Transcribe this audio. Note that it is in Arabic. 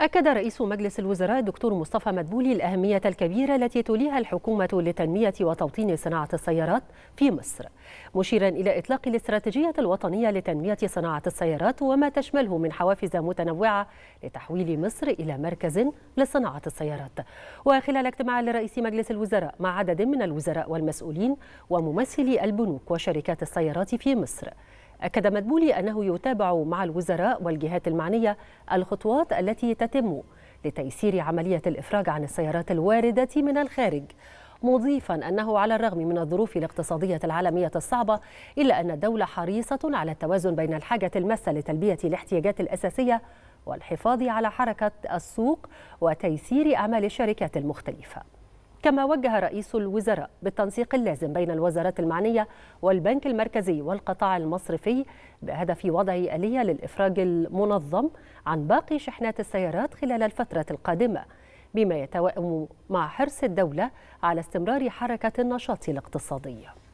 أكد رئيس مجلس الوزراء الدكتور مصطفى مدبولي الأهمية الكبيرة التي توليها الحكومة لتنمية وتوطين صناعة السيارات في مصر، مشيرا إلى إطلاق الاستراتيجية الوطنية لتنمية صناعة السيارات وما تشمله من حوافز متنوعة لتحويل مصر إلى مركز لصناعة السيارات. وخلال اجتماع لرئيس مجلس الوزراء مع عدد من الوزراء والمسؤولين وممثلي البنوك وشركات السيارات في مصر، أكد مدبولي أنه يتابع مع الوزراء والجهات المعنية الخطوات التي تتم لتيسير عملية الإفراج عن السيارات الواردة من الخارج مضيفا أنه على الرغم من الظروف الاقتصادية العالمية الصعبة إلا أن الدولة حريصة على التوازن بين الحاجة الماسة لتلبية الاحتياجات الأساسية والحفاظ على حركة السوق وتيسير أعمال الشركات المختلفة كما وجه رئيس الوزراء بالتنسيق اللازم بين الوزارات المعنية والبنك المركزي والقطاع المصرفي بهدف وضع آلية للإفراج المنظم عن باقي شحنات السيارات خلال الفترة القادمة بما يتوائم مع حرص الدولة على استمرار حركة النشاط الاقتصادي